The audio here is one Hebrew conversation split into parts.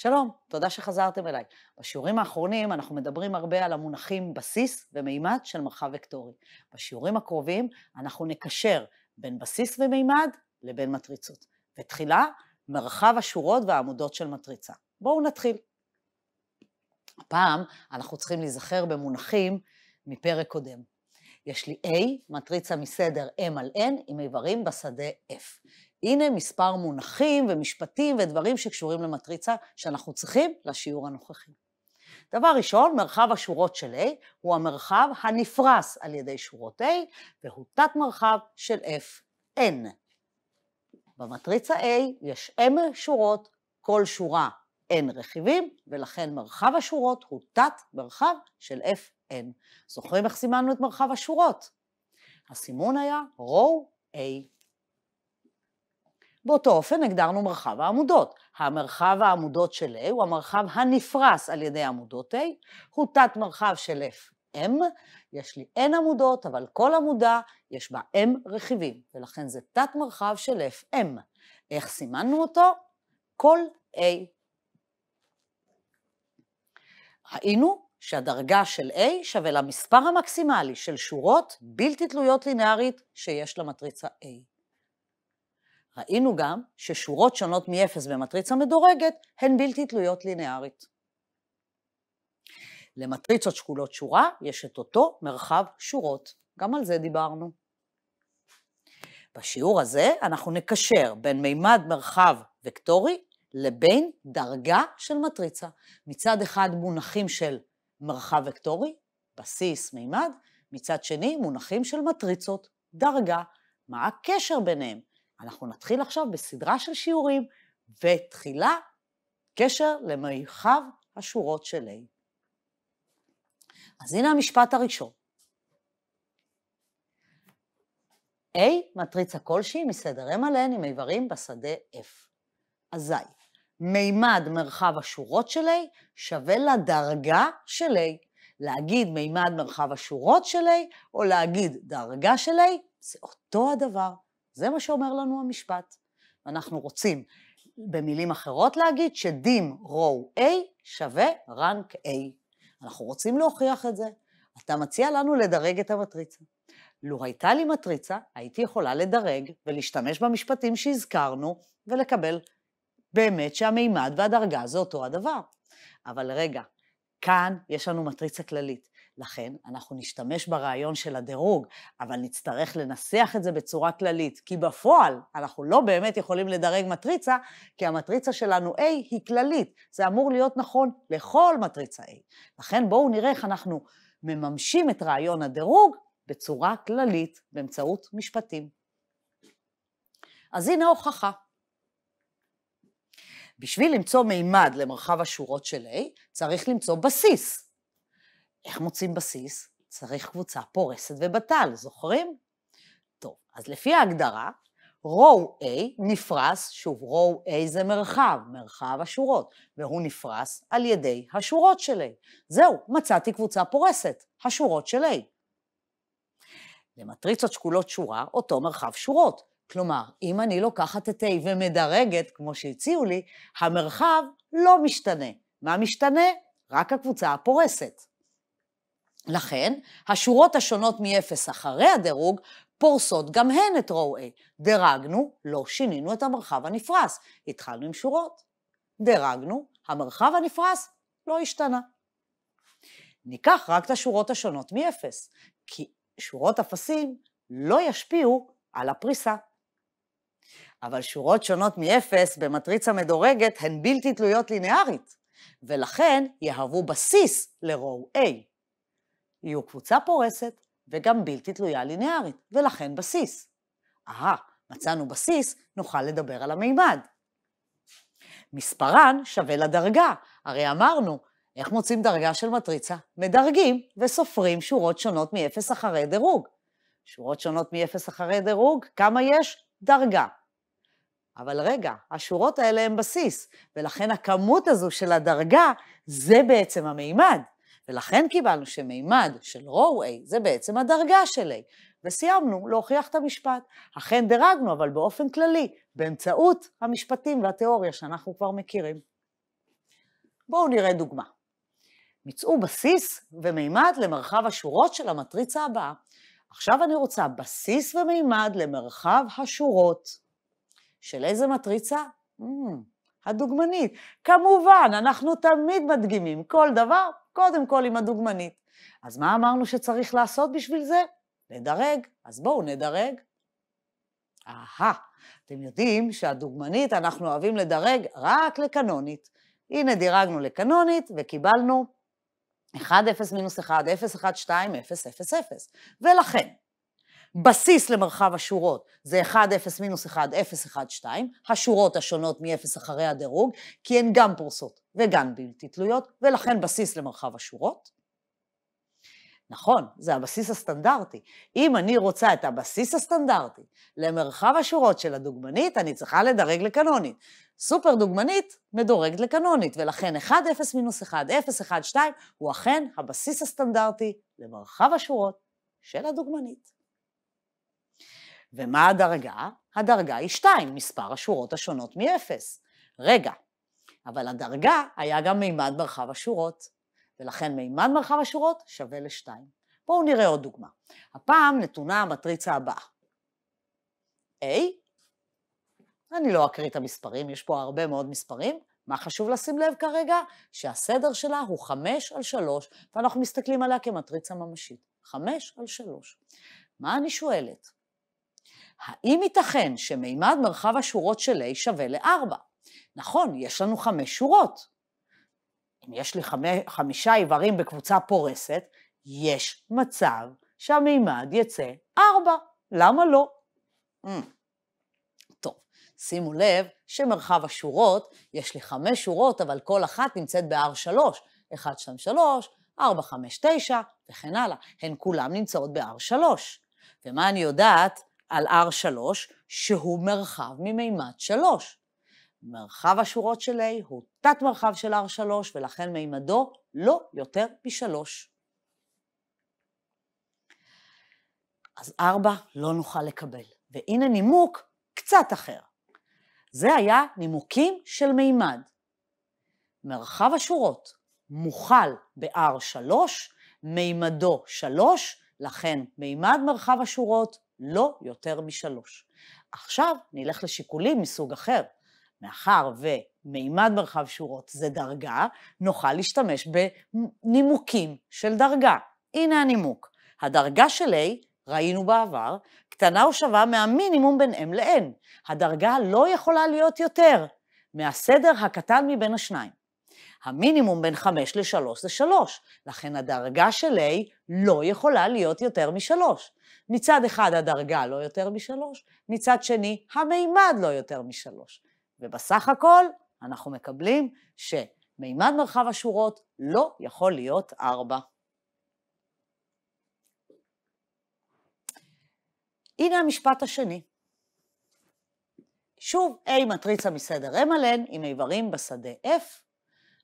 שלום, תודה שחזרתם אליי. בשיעורים האחרונים אנחנו מדברים הרבה על המונחים בסיס ומימד של מרחב וקטורי. בשיעורים הקרובים אנחנו נקשר בין בסיס ומימד לבין מטריצות. ותחילה, מרחב השורות והעמודות של מטריצה. בואו נתחיל. הפעם אנחנו צריכים להיזכר במונחים מפרק קודם. יש לי A, מטריצה מסדר M על N, עם איברים בשדה F. הנה מספר מונחים ומשפטים ודברים שקשורים למטריצה שאנחנו צריכים לשיעור הנוכחי. דבר ראשון, מרחב השורות של A הוא המרחב הנפרס על ידי שורות A, והוא תת-מרחב של Fn. במטריצה A יש M שורות, כל שורה N רכיבים, ולכן מרחב השורות הוא תת-מרחב של Fn. זוכרים איך סימנו את מרחב השורות? הסימון היה row A. באותו אופן הגדרנו מרחב העמודות. המרחב העמודות של A הוא המרחב הנפרס על ידי עמודות A, הוא תת מרחב של FM, יש לי N עמודות, אבל כל עמודה יש בה M רכיבים, ולכן זה תת מרחב של FM. איך סימנו אותו? כל A. ראינו שהדרגה של A שווה למספר המקסימלי של שורות בלתי תלויות לינארית שיש למטריצה A. ראינו גם ששורות שונות מ-0 במטריצה מדורגת הן בלתי תלויות לינארית. למטריצות שקולות שורה יש את אותו מרחב שורות, גם על זה דיברנו. בשיעור הזה אנחנו נקשר בין מימד מרחב וקטורי לבין דרגה של מטריצה. מצד אחד מונחים של מרחב וקטורי, בסיס, מימד, מצד שני מונחים של מטריצות, דרגה. מה הקשר ביניהם? אנחנו נתחיל עכשיו בסדרה של שיעורים, ותחילה קשר למרחב השורות של A. אז הנה המשפט הראשון. A, מטריצה כלשהי מסדר M על N עם איברים בשדה F. אזי, מימד מרחב השורות של A שווה לדרגה של A. להגיד מימד מרחב השורות של A, או להגיד דרגה של A, זה אותו הדבר. זה מה שאומר לנו המשפט. אנחנו רוצים במילים אחרות להגיד שדים רו A שווה רנק A. אנחנו רוצים להוכיח את זה. אתה מציע לנו לדרג את המטריצה. לו הייתה לי מטריצה, הייתי יכולה לדרג ולהשתמש במשפטים שהזכרנו ולקבל באמת שהמימד והדרגה זה אותו הדבר. אבל רגע, כאן יש לנו מטריצה כללית. לכן אנחנו נשתמש ברעיון של הדירוג, אבל נצטרך לנסח את זה בצורה כללית, כי בפועל אנחנו לא באמת יכולים לדרג מטריצה, כי המטריצה שלנו A היא כללית, זה אמור להיות נכון לכל מטריצה A. לכן בואו נראה איך אנחנו מממשים את רעיון הדירוג בצורה כללית באמצעות משפטים. אז הנה ההוכחה. בשביל למצוא מימד למרחב השורות של A, צריך למצוא בסיס. איך מוצאים בסיס? צריך קבוצה פורסת ובטל, זוכרים? טוב, אז לפי ההגדרה, רואו A נפרס, שוב, רואו A זה מרחב, מרחב השורות, והוא נפרס על ידי השורות של A. זהו, מצאתי קבוצה פורסת, השורות של A. למטריצות שקולות שורה, אותו מרחב שורות. כלומר, אם אני לוקחת את A ומדרגת, כמו שהציעו לי, המרחב לא משתנה. מה משתנה? רק הקבוצה הפורסת. לכן, השורות השונות מ-0 אחרי הדירוג פורסות גם הן את row A. דירגנו, לא שינינו את המרחב הנפרס. התחלנו עם שורות. דירגנו, המרחב הנפרס לא השתנה. ניקח רק את השורות השונות מ-0, כי שורות אפסים לא ישפיעו על הפריסה. אבל שורות שונות מ-0 במטריצה מדורגת הן בלתי תלויות לינארית, ולכן יהוו בסיס ל-row A. יהיו קבוצה פורסת וגם בלתי תלויה ליניארית, ולכן בסיס. אהה, מצאנו בסיס, נוכל לדבר על המימד. מספרן שווה לדרגה, הרי אמרנו, איך מוצאים דרגה של מטריצה? מדרגים וסופרים שורות שונות מ-0 אחרי דירוג. שורות שונות מ-0 אחרי דירוג, כמה יש? דרגה. אבל רגע, השורות האלה הן בסיס, ולכן הכמות הזו של הדרגה זה בעצם המימד. ולכן קיבלנו שמימד של רואו A זה בעצם הדרגה של A. וסיימנו להוכיח את המשפט. אכן דירגנו, אבל באופן כללי, באמצעות המשפטים והתיאוריה שאנחנו כבר מכירים. בואו נראה דוגמה. מצאו בסיס ומימד למרחב השורות של המטריצה הבאה. עכשיו אני רוצה בסיס ומימד למרחב השורות. של איזה מטריצה? Mm, הדוגמנית. כמובן, אנחנו תמיד מדגימים כל דבר, קודם כל עם הדוגמנית. אז מה אמרנו שצריך לעשות בשביל זה? נדרג. אז בואו נדרג. אהה, אתם יודעים שהדוגמנית אנחנו אוהבים לדרג רק לקנונית. הנה דירגנו לקנונית וקיבלנו 1, 0, מינוס 1, 0, 1, 2, 0, 0, 0. ולכן, בסיס למרחב השורות זה 1, 0, מינוס 1, 0, 1, 2, השורות השונות מ-0 אחרי הדירוג, כי הן גם פורסות וגם בלתי תלויות, ולכן בסיס למרחב השורות. נכון, זה הבסיס הסטנדרטי. אם אני רוצה את הבסיס הסטנדרטי למרחב השורות של הדוגמנית, אני צריכה לדרג לקנונית. סופר דוגמנית מדורגת לקנונית, ולכן 1, 0, מינוס 1, 0, 1, 2, הוא אכן הבסיס הסטנדרטי למרחב השורות של הדוגמנית. ומה הדרגה? הדרגה היא 2, מספר השורות השונות מ-0. רגע, אבל הדרגה היה גם מימד מרחב השורות, ולכן מימד מרחב השורות שווה ל-2. בואו נראה עוד דוגמה. הפעם נתונה המטריצה הבאה. A, אני לא אקריא את המספרים, יש פה הרבה מאוד מספרים. מה חשוב לשים לב כרגע? שהסדר שלה הוא 5 על 3, ואנחנו מסתכלים עליה כמטריצה ממשית. 5 על 3. מה אני שואלת? האם ייתכן שמימד מרחב השורות של A שווה ל-4? נכון, יש לנו חמש שורות. אם יש לי חמי, חמישה איברים בקבוצה פורסת, יש מצב שהמימד יצא 4. למה לא? Mm. טוב, שימו לב שמרחב השורות, יש לי חמש שורות, אבל כל אחת נמצאת ב-R3. 1, 2, 3, 4, 5, 9 וכן הלאה. הן כולן נמצאות ב-R3. ומה אני יודעת? על R3, שהוא מרחב ממימד 3. מרחב השורות של A הוא תת-מרחב של R3, ולכן מימדו לא יותר מ-3. אז 4 לא נוכל לקבל. והנה נימוק קצת אחר. זה היה נימוקים של מימד. מרחב השורות מוכל ב-R3, מימדו 3, לכן מימד מרחב השורות לא יותר משלוש. עכשיו נלך לשיקולים מסוג אחר. מאחר ומימד מרחב שורות זה דרגה, נוכל להשתמש בנימוקים של דרגה. הנה הנימוק. הדרגה של A, ראינו בעבר, קטנה או שווה מהמינימום בין M ל-N. הדרגה לא יכולה להיות יותר מהסדר הקטן מבין השניים. המינימום בין 5 ל-3 זה 3, לכן הדרגה של A לא יכולה להיות יותר מ-3. מצד אחד הדרגה לא יותר משלוש, מצד שני המימד לא יותר משלוש. ובסך הכל אנחנו מקבלים שמימד מרחב השורות לא יכול להיות ארבע. הנה המשפט השני. שוב, A מטריצה מסדר M על N עם איברים בשדה F.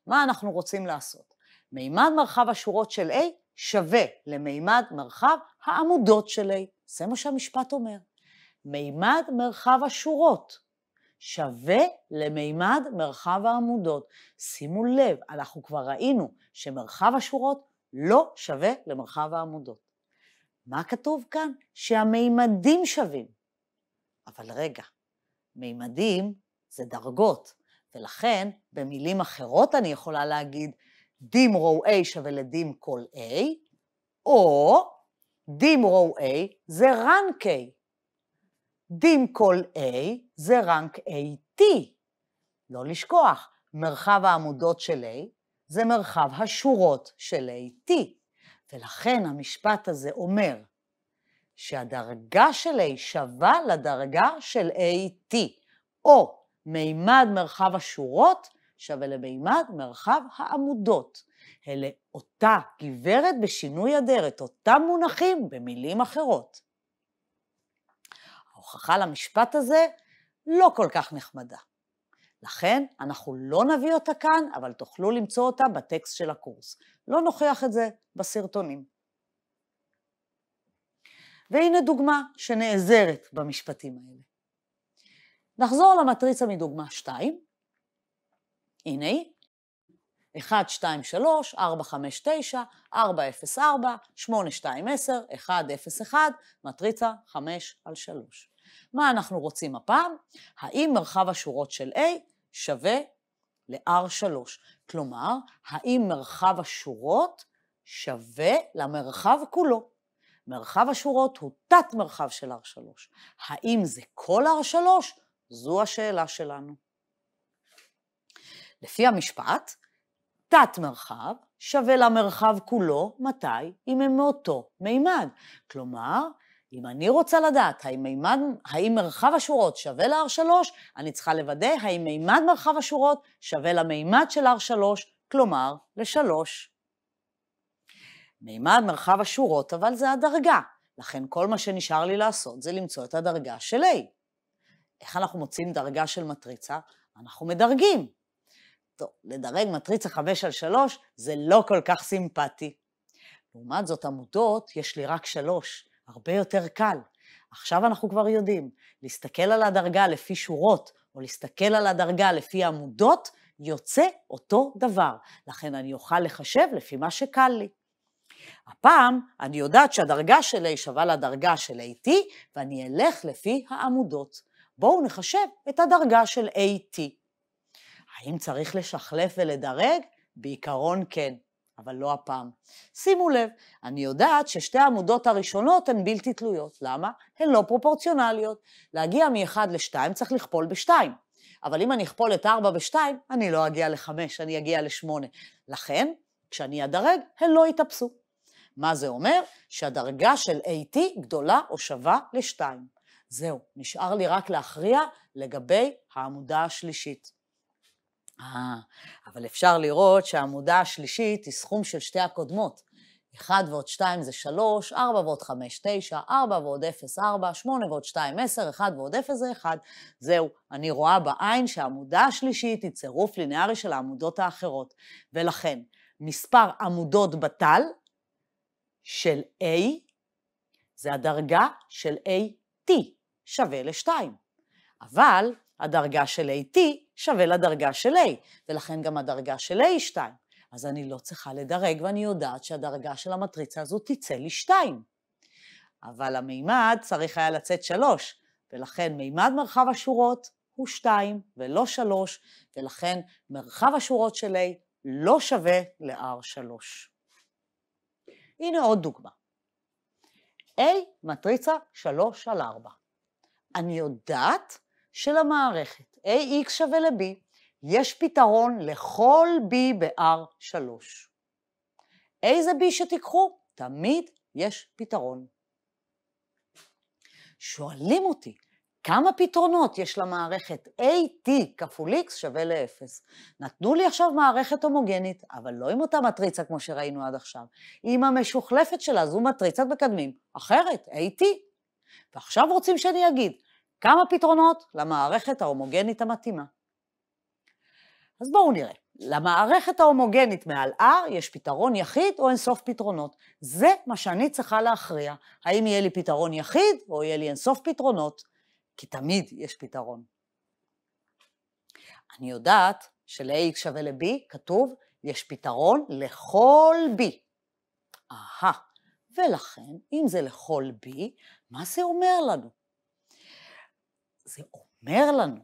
מה אנחנו רוצים לעשות? מימד מרחב השורות של A שווה למימד מרחב העמודות שלי. זה מה שהמשפט אומר. מימד מרחב השורות שווה למימד מרחב העמודות. שימו לב, אנחנו כבר ראינו שמרחב השורות לא שווה למרחב העמודות. מה כתוב כאן? שהמימדים שווים. אבל רגע, מימדים זה דרגות, ולכן במילים אחרות אני יכולה להגיד דים רו A שווה לדים כל A, או דים רו A זה רנק A. דים כל A זה רנק AT. לא לשכוח, מרחב העמודות של A זה מרחב השורות של AT. ולכן המשפט הזה אומר שהדרגה של A שווה לדרגה של AT, או מימד מרחב השורות שווה למימד מרחב העמודות. אלה אותה גברת בשינוי אדרת, אותם מונחים במילים אחרות. ההוכחה למשפט הזה לא כל כך נחמדה. לכן אנחנו לא נביא אותה כאן, אבל תוכלו למצוא אותה בטקסט של הקורס. לא נוכיח את זה בסרטונים. והנה דוגמה שנעזרת במשפטים האלה. נחזור למטריצה מדוגמה 2, הנה היא. 1, 2, 3, 4, 5, 9, 4, 0, 4, 8, 2, 10, 1, 0, 1, מטריצה 5 על 3. מה אנחנו רוצים הפעם? האם מרחב השורות של A שווה ל-R3? כלומר, האם מרחב השורות שווה למרחב כולו? מרחב השורות הוא תת-מרחב של R3. האם זה כל R3? זו השאלה שלנו. לפי המשפט, תת-מרחב שווה למרחב כולו, מתי? אם הם מאותו מימד. כלומר, אם אני רוצה לדעת האם, מימד, האם מרחב השורות שווה ל-R3, אני צריכה לוודא האם מימד מרחב השורות שווה למימד של R3, כלומר ל-3. מימד מרחב השורות, אבל זה הדרגה. לכן כל מה שנשאר לי לעשות זה למצוא את הדרגה של A. איך אנחנו מוצאים דרגה של מטריצה? אנחנו מדרגים. טוב, לדרג מטריצה 5 על 3 זה לא כל כך סימפטי. לעומת זאת, עמודות יש לי רק 3, הרבה יותר קל. עכשיו אנחנו כבר יודעים, להסתכל על הדרגה לפי שורות, או להסתכל על הדרגה לפי עמודות, יוצא אותו דבר. לכן אני אוכל לחשב לפי מה שקל לי. הפעם אני יודעת שהדרגה של A שווה לדרגה של AT, ואני אלך לפי העמודות. בואו נחשב את הדרגה של AT. האם צריך לשחלף ולדרג? בעיקרון כן, אבל לא הפעם. שימו לב, אני יודעת ששתי העמודות הראשונות הן בלתי תלויות. למה? הן לא פרופורציונליות. להגיע מ-1 ל-2 צריך לכפול ב-2. אבל אם אני אכפול את 4 ב-2, אני לא אגיע ל-5, אני אגיע ל-8. לכן, כשאני אדרג, הן לא יתאפסו. מה זה אומר? שהדרגה של AT גדולה או שווה ל-2. זהו, נשאר לי רק להכריע לגבי העמודה השלישית. אה, אבל אפשר לראות שהעמודה השלישית היא סכום של שתי הקודמות. 1 ועוד 2 זה 3, 4 ועוד 5, 9, 4 ועוד 0, 4, 8 ועוד 2, 10, 1 ועוד 0 זה 1. זהו, אני רואה בעין שהעמודה השלישית היא צירוף לינארי של העמודות האחרות. ולכן, מספר עמודות בתל של A, זה הדרגה של AT שווה ל-2. אבל הדרגה של AT שווה לדרגה של A, ולכן גם הדרגה של A היא 2. אז אני לא צריכה לדרג, ואני יודעת שהדרגה של המטריצה הזו תצא לי 2. אבל המימד צריך היה לצאת 3, ולכן מימד מרחב השורות הוא 2 ולא 3, ולכן מרחב השורות של A לא שווה ל-R3. הנה עוד דוגמה. A מטריצה 3 על 4. אני יודעת של המערכת, AX שווה ל-B, יש פתרון לכל B ב-R3. איזה B שתיקחו, תמיד יש פתרון. שואלים אותי, כמה פתרונות יש למערכת AT כפול X שווה ל-0? נתנו לי עכשיו מערכת הומוגנית, אבל לא עם אותה מטריצה כמו שראינו עד עכשיו. עם המשוכלפת שלה, זו מטריצת מקדמים, אחרת, AT. ועכשיו רוצים שאני אגיד, כמה פתרונות למערכת ההומוגנית המתאימה. אז בואו נראה. למערכת ההומוגנית מעל R יש פתרון יחיד או אינסוף פתרונות. זה מה שאני צריכה להכריע, האם יהיה לי פתרון יחיד או יהיה לי אינסוף פתרונות, כי תמיד יש פתרון. אני יודעת של-A שווה ל-B כתוב, יש פתרון לכל B. אהה, ולכן, אם זה לכל B, מה זה אומר לנו? זה אומר לנו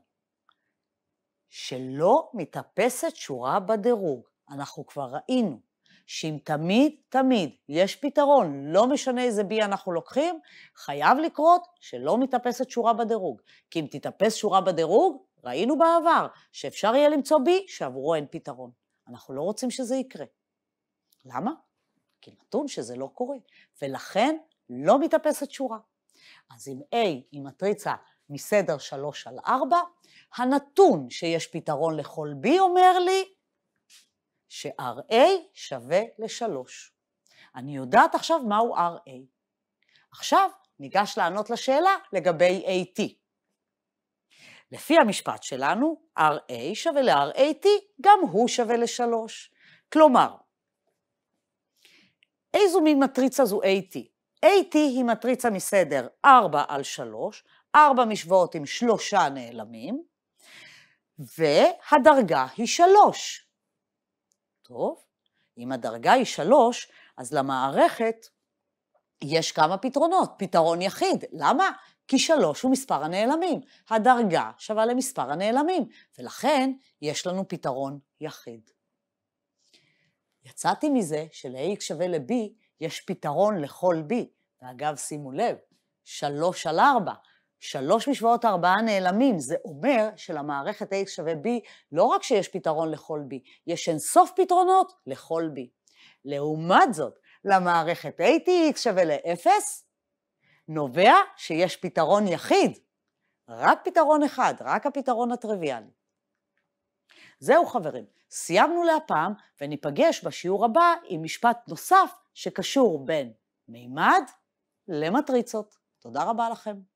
שלא מתאפסת שורה בדירוג. אנחנו כבר ראינו שאם תמיד תמיד יש פתרון, לא משנה איזה בי אנחנו לוקחים, חייב לקרות שלא מתאפסת שורה בדירוג. כי אם תתאפס שורה בדירוג, ראינו בעבר שאפשר יהיה למצוא בי שעבורו אין פתרון. אנחנו לא רוצים שזה יקרה. למה? כי נתון שזה לא קורה, ולכן לא מתאפסת שורה. אז אם A היא מטריצה מסדר שלוש על ארבע, הנתון שיש פתרון לכל B אומר לי ש-RA שווה לשלוש. אני יודעת עכשיו מהו RA. עכשיו ניגש לענות לשאלה לגבי AT. לפי המשפט שלנו, RA שווה ל-RAT, גם הוא שווה לשלוש. כלומר, איזו מין מטריצה זו AT? AT היא מטריצה מסדר 4 על 3, ארבע משוואות עם שלושה נעלמים, והדרגה היא שלוש. טוב, אם הדרגה היא שלוש, אז למערכת יש כמה פתרונות. פתרון יחיד, למה? כי שלוש הוא מספר הנעלמים. הדרגה שווה למספר הנעלמים, ולכן יש לנו פתרון יחיד. יצאתי מזה של-ax שווה ל-b יש פתרון לכל b. ואגב, שימו לב, שלוש על ארבע. שלוש משוואות ארבעה נעלמים, זה אומר שלמערכת ax שווה b, לא רק שיש פתרון לכל b, יש אינסוף פתרונות לכל b. לעומת זאת, למערכת atx שווה ל-0, נובע שיש פתרון יחיד, רק פתרון אחד, רק הפתרון הטריוויאלי. זהו חברים, סיימנו להפעם וניפגש בשיעור הבא עם משפט נוסף שקשור בין מימד למטריצות. תודה רבה לכם.